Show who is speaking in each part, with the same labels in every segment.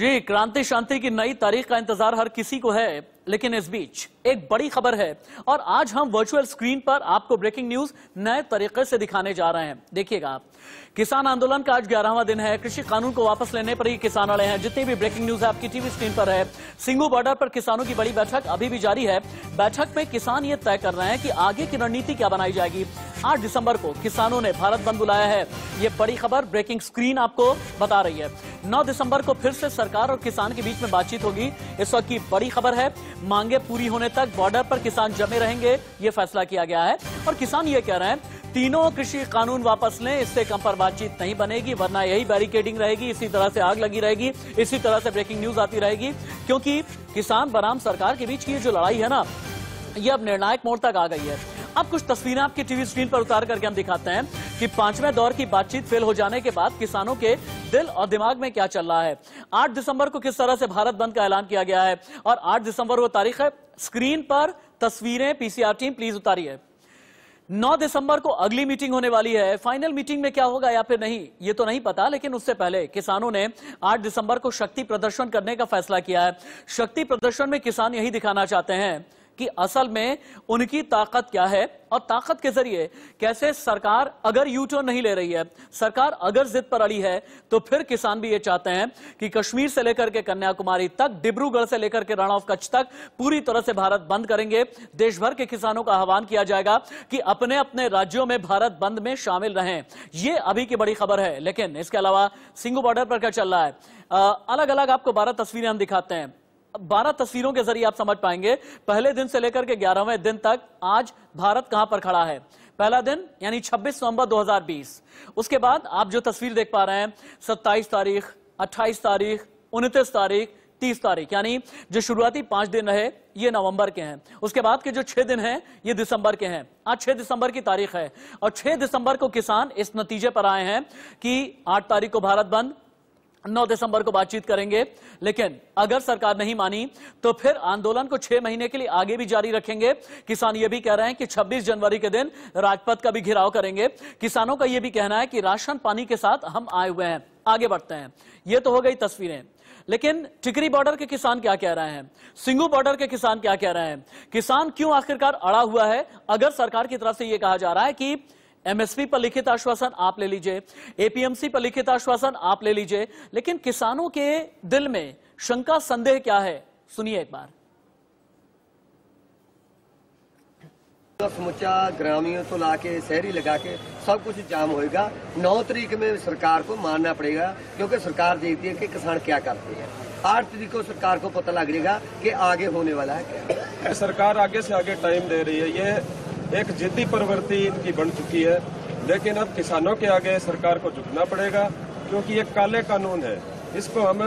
Speaker 1: जी क्रांति शांति की नई तारीख का इंतजार हर किसी को है लेकिन इस बीच एक बड़ी खबर है और आज हम वर्चुअल स्क्रीन पर आपको ब्रेकिंग न्यूज नए तरीके से दिखाने जा रहे हैं देखिएगा किसान आंदोलन का आज ग्यारहवा दिन है कृषि कानून को वापस लेने पर ही किसान अड़े हैं जितनी भी ब्रेकिंग न्यूज आपकी टीवी स्क्रीन पर है सिंगू बॉर्डर पर किसानों की बड़ी बैठक अभी भी जारी है बैठक में किसान ये तय कर रहे हैं कि आगे की रणनीति क्या बनाई जाएगी 8 दिसंबर को किसानों ने भारत बंद बुलाया है ये बड़ी खबर ब्रेकिंग स्क्रीन आपको बता रही है 9 दिसंबर को फिर से सरकार और किसान के बीच में बातचीत होगी इस वक्त की बड़ी खबर है मांगे पूरी होने तक बॉर्डर पर किसान जमे रहेंगे ये फैसला किया गया है और किसान ये कह रहे हैं तीनों कृषि कानून वापस लें इससे कम पर बातचीत नहीं बनेगी वरना यही बैरिकेडिंग रहेगी इसी तरह से आग लगी रहेगी इसी तरह से ब्रेकिंग न्यूज आती रहेगी क्योंकि किसान बनाम सरकार के बीच की जो लड़ाई है ना ये अब निर्णायक मोड़ तक आ गई है अब कुछ तस्वीरें आपके टीवी स्क्रीन पर उतार करके हम दिखाते हैं कि पांचवें दौर की बातचीत फेल हो जाने के बाद किसानों के दिल और दिमाग में क्या चल रहा है आठ दिसंबर को किस तरह से भारत बंद का ऐलान किया गया है और आठ दिसंबर वो तारीख है स्क्रीन पर तस्वीरें पीसीआर टीम प्लीज उतारी है 9 दिसंबर को अगली मीटिंग होने वाली है फाइनल मीटिंग में क्या होगा या फिर नहीं ये तो नहीं पता लेकिन उससे पहले किसानों ने 8 दिसंबर को शक्ति प्रदर्शन करने का फैसला किया है शक्ति प्रदर्शन में किसान यही दिखाना चाहते हैं कि असल में उनकी ताकत क्या है और ताकत के जरिए कैसे सरकार अगर यूटर्न नहीं ले रही है सरकार अगर जिद पर अड़ी है तो फिर किसान भी ये चाहते हैं कि कश्मीर से लेकर के कन्याकुमारी तक डिब्रूगढ़ से लेकर के रण ऑफ कच्छ तक पूरी तरह से भारत बंद करेंगे देश भर के किसानों का आह्वान किया जाएगा कि अपने अपने राज्यों में भारत बंद में शामिल रहें ये अभी की बड़ी खबर है लेकिन इसके अलावा सिंगू बॉर्डर पर क्या चल रहा है अलग अलग आपको बारह तस्वीरें हम दिखाते हैं बारह तस्वीरों के जरिए आप समझ पाएंगे पहले दिन से लेकर के ग्यारहवें दिन तक आज भारत कहां पर खड़ा है पहला दिन यानी 26 नवंबर 2020 उसके बाद आप जो तस्वीर देख पा रहे हैं 27 तारीख 28 तारीख उनतीस तारीख तीस तारीख यानी जो शुरुआती पांच दिन रहे ये नवंबर के हैं उसके बाद के जो छह दिन हैं ये दिसंबर के हैं आज छह दिसंबर की तारीख है और छह दिसंबर को किसान इस नतीजे पर आए हैं कि आठ तारीख को भारत बंद 9 दिसंबर को बातचीत करेंगे लेकिन अगर सरकार नहीं मानी तो फिर आंदोलन को छह महीने के लिए आगे भी जारी रखेंगे किसान ये भी कह रहे हैं कि 26 जनवरी के दिन राजपथ का भी घिराव करेंगे किसानों का यह भी कहना है कि राशन पानी के साथ हम आए हुए हैं आगे बढ़ते हैं ये तो हो गई तस्वीरें लेकिन टिकरी बॉर्डर के किसान क्या कह रहे हैं सिंगू बॉर्डर के किसान क्या कह रहे हैं किसान क्यों आखिरकार अड़ा हुआ है अगर सरकार की तरफ से यह कहा जा रहा है कि एमएसपी पर लिखित आश्वासन आप ले लीजिए एपीएमसी पर लिखित आश्वासन आप ले लीजिए लेकिन किसानों के दिल में शंका संदेह क्या है सुनिए एक बार समुचा ग्रामीण तो के शहरी
Speaker 2: लगा के सब कुछ जाम होएगा नौ तरीक में सरकार को मानना पड़ेगा क्योंकि सरकार देखती है कि किसान क्या करती है आठ तरीक को सरकार को पता लग जाएगा कि आगे होने वाला है क्या सरकार आगे से आगे टाइम दे रही है ये एक जिद्दी प्रवृत्ति इनकी बन चुकी है लेकिन अब किसानों के आगे सरकार को झुकना पड़ेगा क्योंकि ये काले कानून है इसको हम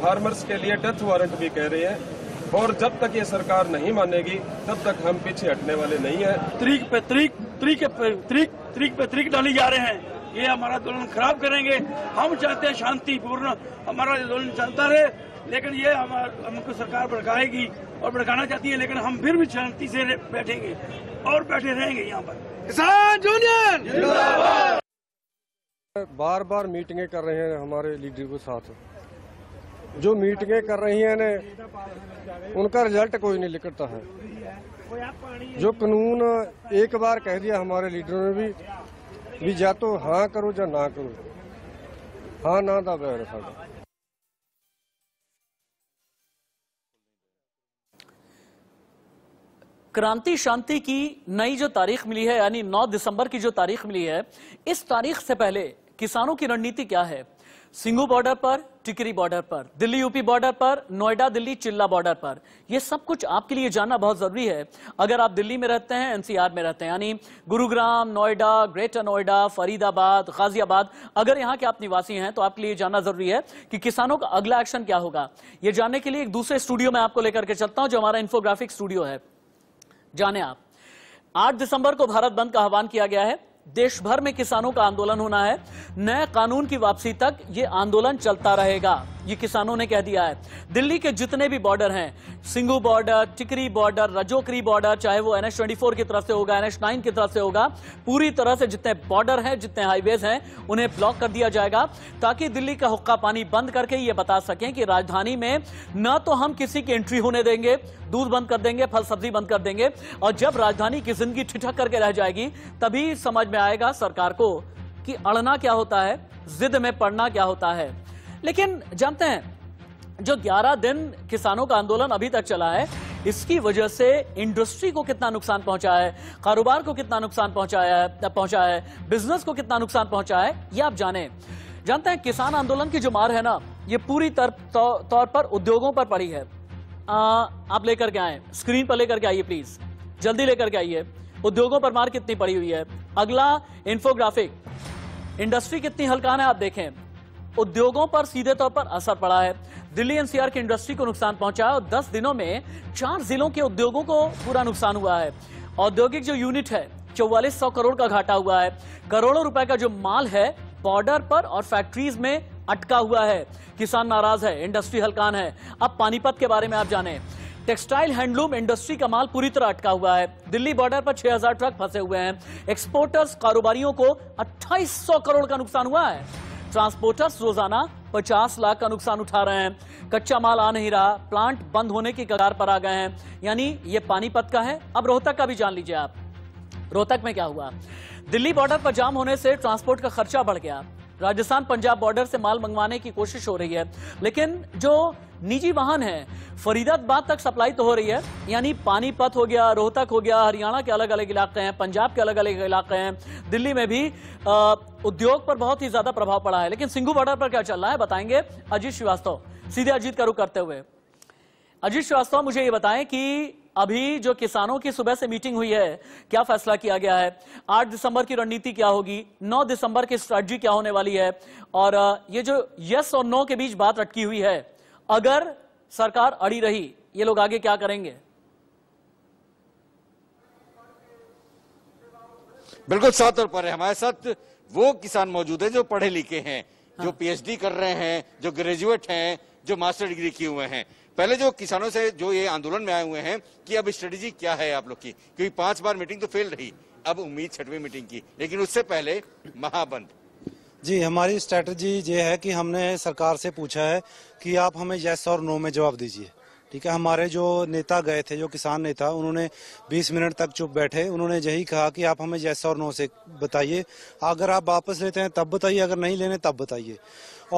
Speaker 2: फार्मर्स के लिए डेथ वारंट भी कह रहे हैं और जब तक ये सरकार नहीं मानेगी तब तक हम पीछे हटने वाले नहीं है त्रिक पे त्रिक त्रिक पे त्रिक त्रिक पे त्रिक डाली जा रहे हैं ये हमारा आंदोलन खराब करेंगे हम चाहते हैं शांतिपूर्ण हमारा आंदोलन चलता रहे लेकिन ये हमको सरकार भड़काएगी और भड़काना चाहती है लेकिन हम फिर भी शांति से बैठेंगे और बैठे रहेंगे यहाँ पर किसान यूनियन बार बार मीटिंगें कर रहे हैं हमारे लीडर के साथ जो मीटिंगें कर रही हैं ने उनका रिजल्ट कोई नहीं निकलता है जो कानून एक बार कह दिया हमारे लीडरों ने भी भी जा तो हाँ करो ਜਾਂ ना करो हाँ ना का बैर ਸਾਡਾ
Speaker 1: क्रांति शांति की नई जो तारीख मिली है यानी 9 दिसंबर की जो तारीख मिली है इस तारीख से पहले किसानों की रणनीति क्या है सिंगू बॉर्डर पर टिकरी बॉर्डर पर दिल्ली यूपी बॉर्डर पर नोएडा दिल्ली चिल्ला बॉर्डर पर यह सब कुछ आपके लिए जानना बहुत जरूरी है अगर आप दिल्ली में रहते हैं एनसीआर में रहते हैं यानी गुरुग्राम नोएडा ग्रेटर नोएडा फरीदाबाद गाजियाबाद अगर यहाँ के आप निवासी हैं तो आपके लिए जानना जरूरी है कि किसानों का अगला एक्शन क्या होगा ये जानने के लिए एक दूसरे स्टूडियो में आपको लेकर के चलता हूँ जो हमारा इन्फोग्राफिक स्टूडियो है जाने आप आठ दिसंबर को भारत बंद का आह्वान किया गया है देश भर में किसानों का आंदोलन होना है नए कानून की वापसी तक ये आंदोलन चलता रहेगा ये किसानों ने कह दिया है दिल्ली के जितने भी बॉर्डर हैं Singhu border Tikri border Rajokri border चाहे वो एनएच ट्वेंटी की तरफ से होगा एनएच नाइन की तरफ से होगा पूरी तरह से जितने बॉर्डर हैं जितने हाईवेज हैं उन्हें ब्लॉक कर दिया जाएगा ताकि दिल्ली का हुक्का पानी बंद करके ये बता सकें कि राजधानी में न तो हम किसी की एंट्री होने देंगे दूध बंद कर देंगे फल सब्जी बंद कर देंगे और जब राजधानी की जिंदगी ठिठक करके रह जाएगी तभी समझ में आएगा सरकार को कि अड़ना क्या होता है जिद में पड़ना क्या होता है लेकिन जानते हैं जो 11 दिन किसानों का आंदोलन अभी तक चला है इसकी वजह से इंडस्ट्री को कितना नुकसान पहुंचा है कारोबार को कितना नुकसान पहुंचाया है पहुंचा है बिजनेस को कितना नुकसान पहुंचा है ये आप जाने जानते हैं किसान आंदोलन की जो मार है ना ये पूरी तो-, तौर तो, पर उद्योगों पर पड़ी है आ, आप लेकर के आए स्क्रीन पर लेकर के आइए प्लीज जल्दी लेकर के आइए उद्योगों पर मार कितनी पड़ी हुई है अगला इन्फोग्राफिक इंडस्ट्री कितनी हल्का है आप देखें उद्योगों पर सीधे तौर पर असर पड़ा है दिल्ली एनसीआर की इंडस्ट्री को नुकसान पहुंचा और 10 दिनों में चार जिलों के उद्योगों को पूरा नुकसान हुआ है औद्योगिक जो यूनिट है चौवालीस सौ करोड़ का घाटा हुआ है करोड़ों रुपए का जो माल है बॉर्डर पर और फैक्ट्रीज में अटका हुआ है किसान नाराज है इंडस्ट्री हलकान है अब पानीपत के बारे में आप जाने टेक्सटाइल हैंडलूम इंडस्ट्री का माल पूरी तरह अटका हुआ है दिल्ली बॉर्डर पर 6000 ट्रक फंसे हुए हैं एक्सपोर्टर्स कारोबारियों को 2800 करोड़ का नुकसान हुआ है ट्रांसपोर्टर्स रोजाना 50 लाख का नुकसान उठा रहे हैं कच्चा माल आ नहीं रहा प्लांट बंद होने की कगार पर आ गए हैं यानी ये पानीपत का है अब रोहतक का भी जान लीजिए आप रोहतक में क्या हुआ दिल्ली बॉर्डर पर जाम होने से ट्रांसपोर्ट का खर्चा बढ़ गया राजस्थान पंजाब बॉर्डर से माल मंगवाने की कोशिश हो रही है लेकिन जो निजी वाहन है फरीदाबाद तक सप्लाई तो हो रही है यानी पानीपत हो गया रोहतक हो गया हरियाणा के अलग अलग इलाके हैं पंजाब के अलग अलग इलाके हैं दिल्ली में भी आ, उद्योग पर बहुत ही ज्यादा प्रभाव पड़ा है लेकिन सिंघू बॉर्डर पर क्या चल रहा है बताएंगे अजीत श्रीवास्तव सीधे अजीत का रुख करते हुए अजीत श्रीवास्तव मुझे ये बताएं कि अभी जो किसानों की सुबह से मीटिंग हुई है क्या फैसला किया गया है आठ दिसंबर की रणनीति क्या होगी नौ दिसंबर की स्ट्रेटजी क्या होने वाली है और ये जो यस और नो के बीच बात अटकी हुई है अगर सरकार अड़ी रही ये लोग आगे क्या करेंगे बिल्कुल साफ तौर
Speaker 2: पर है हमारे साथ वो किसान मौजूद है जो पढ़े लिखे हैं हाँ। जो पीएचडी कर रहे हैं जो ग्रेजुएट हैं जो मास्टर डिग्री किए हुए हैं पहले जो किसानों से जो ये आंदोलन में आए हुए हैं कि अब स्ट्रेटेजी क्या है आप लोग की क्योंकि पांच बार मीटिंग तो फेल रही अब उम्मीद छठवीं मीटिंग की लेकिन उससे पहले महाबंद जी हमारी स्ट्रेटजी ये है कि हमने सरकार से पूछा है कि आप हमें यस और नो में जवाब दीजिए ठीक है हमारे जो नेता गए थे जो किसान नेता उन्होंने 20 मिनट तक चुप बैठे उन्होंने यही कहा कि आप हमें यस और नो से बताइए अगर आप वापस लेते हैं तब बताइए अगर नहीं लेने तब बताइए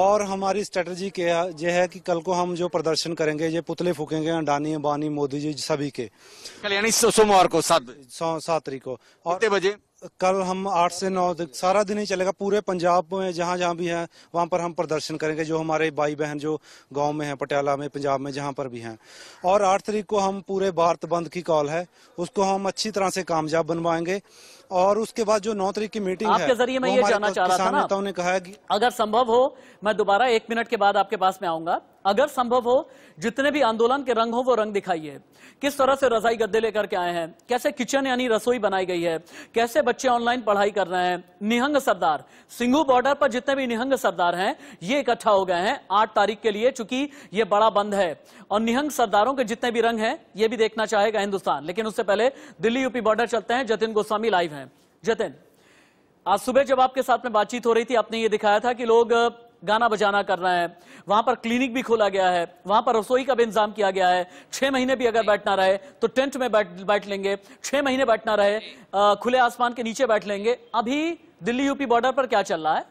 Speaker 2: और हमारी स्ट्रेटजी क्या ये है कि कल को हम जो प्रदर्शन करेंगे ये पुतले फूकेंगे अंडानी अंबानी मोदी जी सभी के
Speaker 1: यानी सोमवार को
Speaker 2: सात सात तारीख को और बजे कल हम आठ से नौ सारा दिन ही चलेगा पूरे पंजाब में जहाँ जहाँ भी हैं वहाँ पर हम प्रदर्शन करेंगे जो हमारे भाई बहन जो गांव में हैं पटियाला में पंजाब में जहाँ पर भी हैं और आठ तारीख को हम पूरे भारत बंद की कॉल है उसको हम अच्छी तरह से कामयाब बनवाएंगे और उसके बाद जो नौ तारीख
Speaker 1: की मीटिंग आपके जरिए मैं ये जानना चाह रहा था ना ने कहा कि अगर संभव हो मैं दोबारा एक मिनट के बाद आपके पास में आऊंगा अगर संभव हो जितने भी आंदोलन के रंग हो वो रंग दिखाइए किस तरह से रजाई गद्दे लेकर के आए हैं कैसे किचन यानी रसोई बनाई गई है कैसे बच्चे ऑनलाइन पढ़ाई कर रहे हैं निहंग सरदार सिंगू बॉर्डर पर जितने भी निहंग सरदार हैं ये इकट्ठा हो गए हैं आठ तारीख के लिए चूंकि ये बड़ा बंद है और निहंग सरदारों के जितने भी रंग है ये भी देखना चाहेगा हिंदुस्तान लेकिन उससे पहले दिल्ली यूपी बॉर्डर चलते हैं जतिन गोस्वामी लाइव है हैं जतिन आज सुबह जब आपके साथ में बातचीत हो रही थी आपने ये दिखाया था कि लोग गाना बजाना कर रहे हैं वहां पर क्लिनिक भी खोला गया है वहां पर रसोई का भी इंतजाम किया गया है छह महीने भी अगर बैठना रहे तो टेंट में बैठ बैठ लेंगे छह महीने बैठना रहे खुले आसमान के नीचे बैठ लेंगे अभी दिल्ली यूपी बॉर्डर पर क्या चल रहा है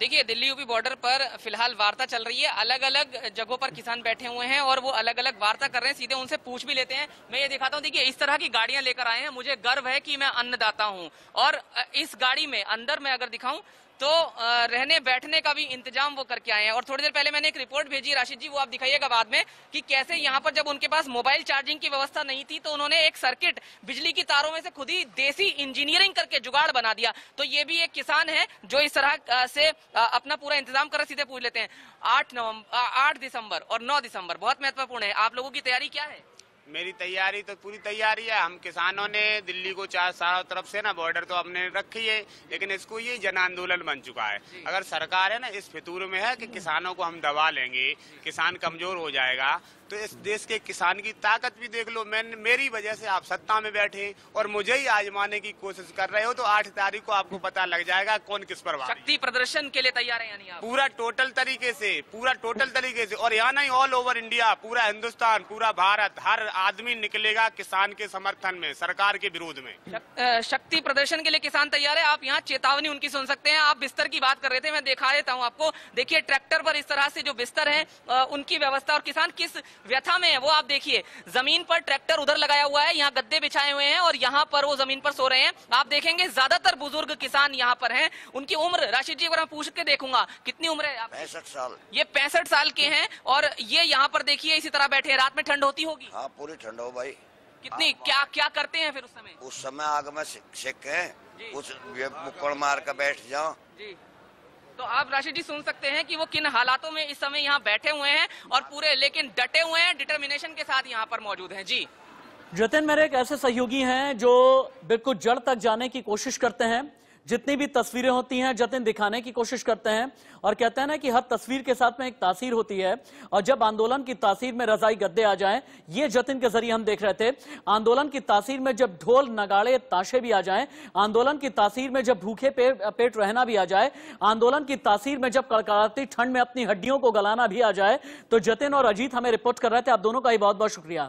Speaker 2: देखिए दिल्ली यूपी बॉर्डर पर फिलहाल वार्ता चल रही है अलग अलग जगहों पर किसान बैठे हुए हैं और वो अलग अलग वार्ता कर रहे हैं सीधे उनसे पूछ भी लेते हैं मैं ये दिखाता हूँ देखिए इस तरह की गाड़ियां लेकर आए हैं मुझे गर्व है कि मैं अन्नदाता हूँ और इस गाड़ी में अंदर मैं अगर दिखाऊं तो रहने बैठने का भी इंतजाम वो करके आए हैं और थोड़ी देर पहले मैंने एक रिपोर्ट भेजी राशिद जी वो आप दिखाइएगा बाद में कि कैसे यहाँ पर जब उनके पास मोबाइल चार्जिंग की व्यवस्था नहीं थी तो उन्होंने एक सर्किट बिजली की तारों में से खुद ही देसी इंजीनियरिंग करके जुगाड़ बना दिया तो ये भी एक किसान है जो इस तरह से अपना पूरा इंतजाम कर सीधे पूछ लेते हैं आठ नवम्बर आठ दिसंबर और नौ दिसंबर बहुत महत्वपूर्ण है आप लोगों की तैयारी क्या है मेरी तैयारी तो पूरी तैयारी है हम किसानों ने दिल्ली को चार चारों तरफ से ना बॉर्डर तो हमने रखी है लेकिन इसको ये जन आंदोलन बन चुका है अगर सरकार है ना इस फितूर में है कि किसानों को हम दबा लेंगे किसान कमजोर हो जाएगा तो इस देश के किसान की ताकत भी देख लो मैं मेरी वजह से आप सत्ता में बैठे और मुझे ही आजमाने की कोशिश कर रहे हो तो आठ तारीख को आपको पता लग जाएगा कौन किस पर शक्ति प्रदर्शन के लिए तैयार है यानी आप पूरा टोटल तरीके से पूरा टोटल तरीके से और यहाँ नहीं ऑल ओवर इंडिया पूरा हिंदुस्तान पूरा भारत हर आदमी निकलेगा किसान के समर्थन में सरकार के विरोध में शक्ति प्रदर्शन के लिए किसान तैयार है आप यहाँ चेतावनी उनकी सुन सकते हैं आप बिस्तर की बात कर रहे थे मैं दिखा देता हूँ आपको देखिए ट्रैक्टर पर इस तरह से जो बिस्तर है उनकी व्यवस्था और किसान किस व्यथा में है वो आप देखिए जमीन पर ट्रैक्टर उधर लगाया हुआ है यहाँ गद्दे बिछाए हुए हैं और यहाँ पर वो जमीन पर सो रहे हैं आप देखेंगे ज्यादातर बुजुर्ग किसान यहाँ पर है उनकी उम्र राशिद जी अगर पूछ के देखूंगा कितनी उम्र है पैंसठ साल ये पैंसठ साल के हैं और ये यहाँ पर देखिए इसी तरह बैठे रात में ठंड होती होगी हाँ पूरी ठंड हो भाई कितनी हाँ, क्या क्या करते हैं फिर उस समय उस समय आग में सिक, सिक है उस मुक्कड़ मार कर बैठ जाओ तो आप राशि जी सुन सकते हैं कि वो किन हालातों में इस समय यहाँ बैठे हुए हैं और पूरे लेकिन डटे हुए हैं डिटर्मिनेशन के साथ यहाँ पर मौजूद हैं जी
Speaker 1: जतिन मेरे एक ऐसे सहयोगी हैं जो बिल्कुल जड़ तक जाने की कोशिश करते हैं जितनी भी तस्वीरें होती हैं जतिन दिखाने की कोशिश करते हैं और कहते हैं ना कि हर तस्वीर के साथ में एक तासीर होती है और जब आंदोलन की तासीर में रजाई गद्दे आ जाएं ये जतिन के जरिए हम देख रहे थे आंदोलन की तासीर में जब ढोल नगाड़े ताशे भी आ जाएं आंदोलन की तासीर में जब भूखे पे, पेट रहना भी आ जाए आंदोलन की तासीर में जब कड़कड़ाती ठंड में अपनी हड्डियों को गलाना भी आ जाए तो जतिन और अजीत हमें रिपोर्ट कर रहे थे आप दोनों का ही बहुत बहुत शुक्रिया